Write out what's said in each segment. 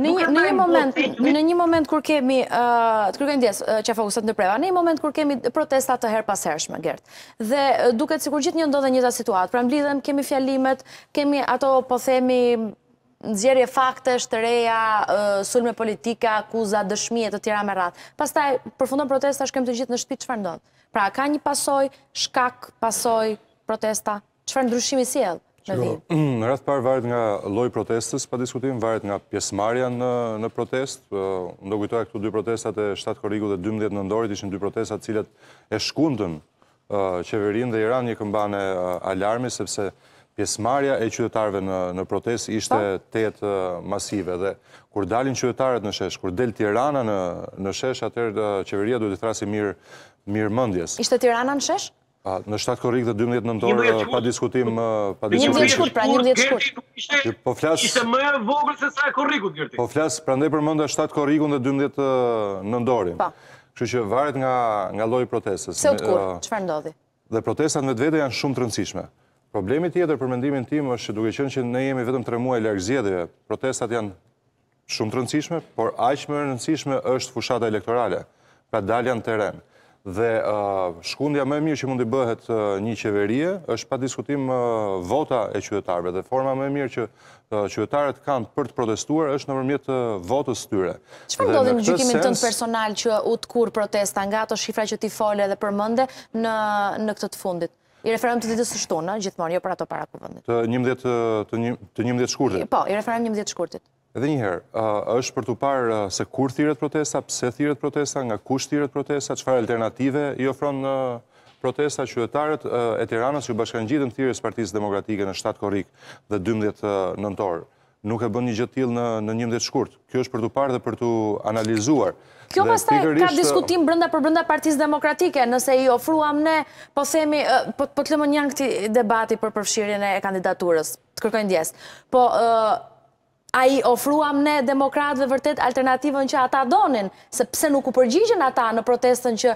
Në një moment, në një moment kur kemi, uh, të kërkaj në djesë që fokusat në preva, në një moment kur kemi protestat të herë pas hershme, Gert, dhe uh, duket si kur gjithë një ndodhe njëta situatë, pra mblidhem kemi fjalimet, kemi ato, po themi, nëzjerje faktesh, të reja, uh, sulme politika, kuza, dëshmije të tjera me ratë. Pas taj, përfundon protesta, shkem të gjithë në shpit, farë ndonë? Pra, ka një pasoj, shkak, pasoj, protesta, farë ndryshimi si edhe? Në jo. mm, rrëth parë varet nga loj protestës, pa diskutim, varet nga pjesmarja në protest. Ndo kujtoja këtu dy protestat e 7 korigu dhe 12 nëndorit, ishën dy protestat cilat e shkundën qeverin dhe Iran një këmbane alarmi, sepse pjesmarja e qytetarve në protest ishte 8 po. masive. Dhe kur dalin qytetarët në shesh, kur del Tirana në shesh, atër qeveria duhet të thrasi mirë mëndjes. Ishte Tirana në shesh? Në 7 korik dhe 12 nëndorë eh, pa diskutim... 11 eh, shkurt, pra 11 shkurt. Ishte po më vogër se sa e korikut, Gjerti. Po flasë, pra ndaj përmënda 7 korikun dhe 12 eh, nëndorin. Po. Kështu që varet nga lojë protestës. Se utkur, qëfar ndodhi? Dhe protestat në të janë shumë të rëndësishme. Problemi tjetër për mendimin tim është që duke qënë që ne jemi vetëm 3 muaj lërgzjedeve, protestat janë shumë të rëndësishme, por aqë më rëndësishme është elektorale, pra të terenë dhe shkundja më mirë që mundi bëhet një qeverie, është pa diskutim vota e qytetarëve dhe forma më mirë që qytetarët kanë për të protestuar është në mërmjet votës tyre. Që për ndodhin në gjykimin tënë personal që utë kur protesta nga ato shifra që ti fole dhe përmënde në këtët fundit? I referëm të ditës shtunë, gjithmonë, jo për ato para kuvëndit. Të njëmdjet shkurtit? Po, i referëm njëmdjet shkurtit. Edhe njëherë, është për të parë se kur thirët protesta, pse thirët protesta, nga kush thirët protesta, qëfar alternative i ofron në protesta qytetarët e tiranës që bashkan gjithë në thirës partijës demokratike në 7 korik dhe 12 nëntorë. Nuk e bënë një gjithë tjilë në njëmë dhe të shkurt. Kjo është për të parë dhe për të analizuar. Kjo pastaj ka diskutim brënda për brënda partijës demokratike, nëse i ofruam ne, po themi, po, po të lëmë njën këti debati për përfshirjen e kandidaturës, të kërkojnë djesë. Po, a i ofruam ne demokratëve vërtet alternativën që ata donin, se pse nuk u përgjigjen ata në protestën që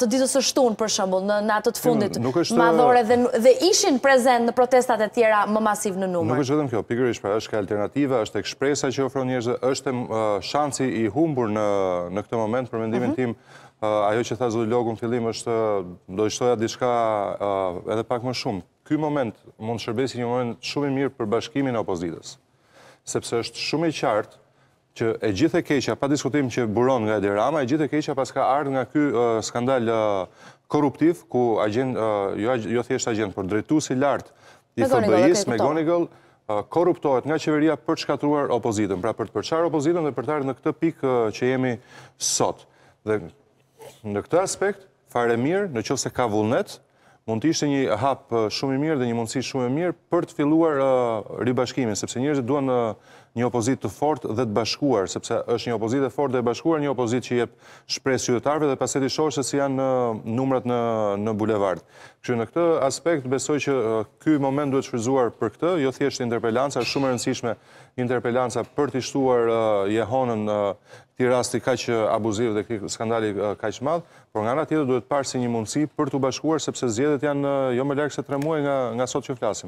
të ditës së shtunë, për shëmbull, në atët fundit, mm, madhore, dhe ishin prezent në protestat e tjera më masiv në numër. Nuk është vetëm kjo, pikër pra është ka alternativa, është ekspresa që ofru njërëzë, është shansi i humbur në këtë moment, për mendimin mhm. tim, ajo që tha zëllë logu në fillim është do ishtoja diska edhe pak më shumë. Ky moment mund shërbesi një moment shumë i mirë për bashkimin e opozitës sepse është shumë e qartë që e gjithë e keqa, pa diskutim që buron nga edhe rama, e gjithë e keqa paska ardhë nga ky skandal korruptiv, ku agent, jo, jo thjesht agent, për drejtu si lartë i FBI-së, me Gonigal, korruptohet nga qeveria për të shkatruar opozitën, pra për të përqarë opozitën dhe për të arë në këtë pikë që jemi sot. Dhe në këtë aspekt, fare mirë, në qëse ka vullnetë, mund të ishte një hap shumë i mirë dhe një mundësi shumë i mirë për të filluar ribashkimin, sepse njerëzit duan në një opozit të fort dhe të bashkuar, sepse është një opozit e fort dhe e bashkuar, një opozit që jep shpresë qytetarëve dhe paset i shohësh si janë numrat në në bulevard. Kështë në këtë aspekt besoj që ky moment duhet shfrytzuar për këtë, jo thjesht interpelanca, është shumë e rëndësishme interpelanca për të shtuar jehonën ti rasti kaq abuziv dhe skandali kaq madh, por nga tjetër duhet parë si një mundësi për të bashkuar sepse zgjedh janë jo me lekshe tre muaj nga sot që flasim.